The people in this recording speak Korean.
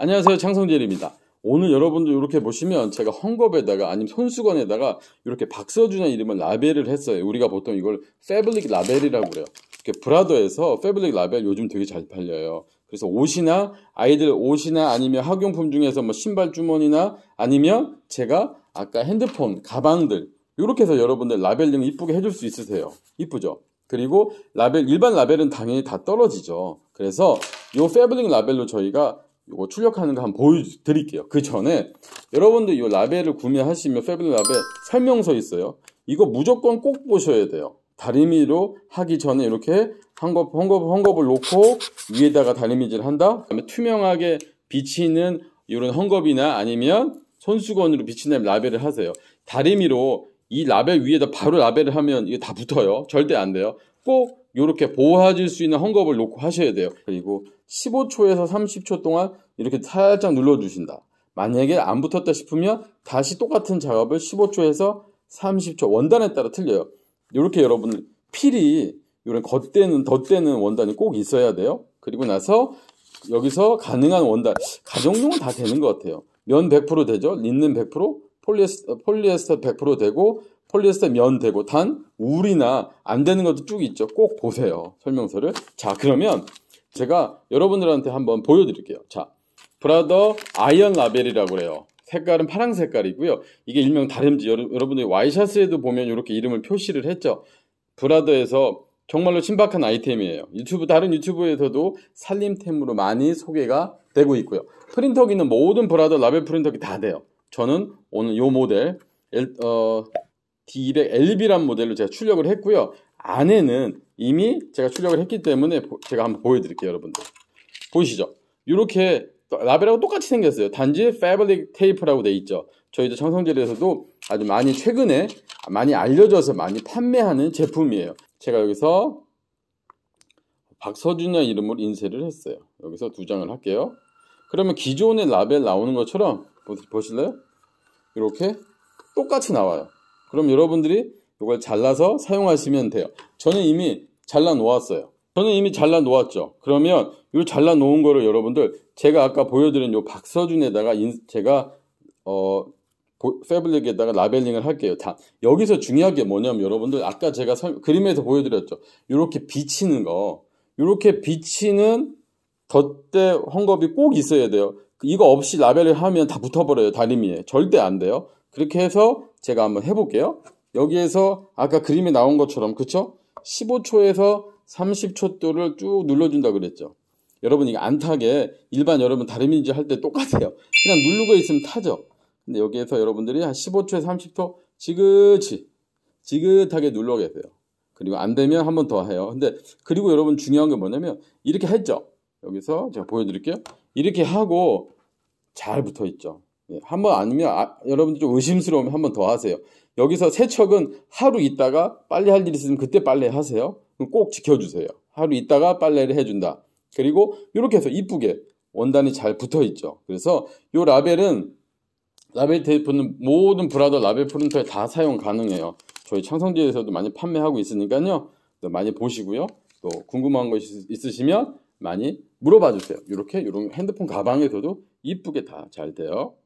안녕하세요 창성재입니다 오늘 여러분들 이렇게 보시면 제가 헝겊에다가 아니면 손수건에다가 이렇게 박서준의 이름을 라벨을 했어요 우리가 보통 이걸 패블릭 라벨이라고 그래요 이렇게 브라더에서 패블릭 라벨 요즘 되게 잘 팔려요 그래서 옷이나 아이들 옷이나 아니면 학용품 중에서 뭐 신발 주머니나 아니면 제가 아까 핸드폰 가방들 이렇게 해서 여러분들 라벨링 이쁘게 해줄 수 있으세요 이쁘죠 그리고 라벨 일반 라벨은 당연히 다 떨어지죠 그래서 이 패블릭 라벨로 저희가 이거 출력하는 거 한번 보여드릴게요. 그 전에 여러분들 이 라벨을 구매하시면 패블릭 라벨 설명서 있어요. 이거 무조건 꼭 보셔야 돼요. 다리미로 하기 전에 이렇게 헝겊, 헝겊, 헝겊을 놓고 위에다가 다리미질 한다. 그다음에 투명하게 비치는 이런 헝겊이나 아니면 손수건으로 비치는 라벨을 하세요. 다리미로 이 라벨 위에다 바로 라벨을 하면 이게 다 붙어요. 절대 안 돼요. 꼭 이렇게 보호해줄 수 있는 헝겊을 놓고 하셔야 돼요. 그리고 15초에서 30초 동안 이렇게 살짝 눌러주신다. 만약에 안 붙었다 싶으면 다시 똑같은 작업을 15초에서 30초 원단에 따라 틀려요. 이렇게 여러분 필이 이런 겉대는 덧대는 원단이 꼭 있어야 돼요. 그리고 나서 여기서 가능한 원단 가정용은 그 다 되는 것 같아요. 면 100% 되죠. 린넨 100%, 폴리에스 어, 폴리에스터 100% 되고 폴리에스터 면 되고 단 울이나 안 되는 것도 쭉 있죠. 꼭 보세요. 설명서를. 자, 그러면 제가 여러분들한테 한번 보여드릴게요. 자, 브라더 아이언 라벨이라고 그래요. 색깔은 파랑 색깔이고요. 이게 일명 다림지. 여러분들이 와이셔츠에도 보면 이렇게 이름을 표시를 했죠. 브라더에서 정말로 신박한 아이템이에요. 유튜브 다른 유튜브에서도 살림템으로 많이 소개가 되고 있고요. 프린터기는 모든 브라더 라벨 프린터기 다 돼요. 저는 오늘 요 모델 어, D200 LB란 모델로 제가 출력을 했고요. 안에는 이미 제가 출력을 했기 때문에 제가 한번 보여드릴게요, 여러분들. 보이시죠? 이렇게 라벨하고 똑같이 생겼어요. 단지 패블릭 테이프라고 돼 있죠. 저희도 청성제리에서도 아주 많이 최근에 많이 알려져서 많이 판매하는 제품이에요. 제가 여기서 박서준이 이름으로 인쇄를 했어요. 여기서 두 장을 할게요. 그러면 기존의 라벨 나오는 것처럼 보실래요? 이렇게 똑같이 나와요. 그럼 여러분들이 이걸 잘라서 사용하시면 돼요. 저는 이미 잘라 놓았어요. 저는 이미 잘라 놓았죠. 그러면 이 잘라 놓은 거를 여러분들 제가 아까 보여드린 이 박서준에다가 인, 제가 어 패블릭에다가 라벨링을 할게요. 다 여기서 중요한 게 뭐냐면 여러분들 아까 제가 설, 그림에서 보여드렸죠. 이렇게 비치는 거, 이렇게 비치는 덧대 헝겊이 꼭 있어야 돼요. 이거 없이 라벨을 하면 다 붙어버려요 다리미에 절대 안 돼요. 그렇게 해서 제가 한번 해볼게요. 여기에서 아까 그림에 나온 것처럼 그쵸? 15초에서 30초도를 쭉 눌러준다 그랬죠. 여러분 이게 안 타게 일반 여러분 다리미지할 때 똑같아요. 그냥 누르고 있으면 타죠. 근데 여기에서 여러분들이 한 15초에 30초 지그치 지긋하게 눌러 계세요. 그리고 안 되면 한번더 해요. 근데 그리고 여러분 중요한 게 뭐냐면 이렇게 했죠. 여기서 제가 보여드릴게요. 이렇게 하고 잘 붙어 있죠. 한번 아니면 아, 여러분들 좀 의심스러우면 한 번 더 하세요. 여기서 세척은 하루 있다가 빨리 할일 있으면 그때 빨래 하세요. 꼭 지켜주세요. 하루 있다가 빨래를 해준다. 그리고 이렇게 해서 이쁘게 원단이 잘 붙어 있죠. 그래서 이 라벨은 라벨 테이프는 모든 브라더 라벨 프린터에 다 사용 가능해요. 저희 창성지에서도 많이 판매하고 있으니까요. 또 많이 보시고요. 또 궁금한 것이 있으시면 많이 물어봐 주세요. 이렇게 이런 핸드폰 가방에서도 이쁘게 다 잘 돼요.